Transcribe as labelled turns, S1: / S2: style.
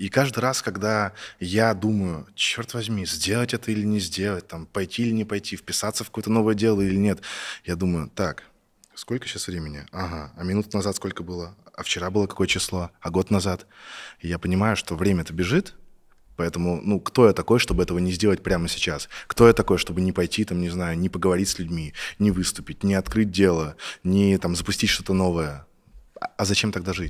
S1: И каждый раз, когда я думаю, черт возьми, сделать это или не сделать, там, пойти или не пойти, вписаться в какое-то новое дело или нет, я думаю, так, сколько сейчас времени? Ага, а минут назад сколько было? А вчера было какое число? А год назад? И я понимаю, что время-то бежит, Поэтому, ну, кто я такой, чтобы этого не сделать прямо сейчас? Кто я такой, чтобы не пойти, там, не знаю, не поговорить с людьми, не выступить, не открыть дело, не, там, запустить
S2: что-то новое? А, а зачем тогда жить?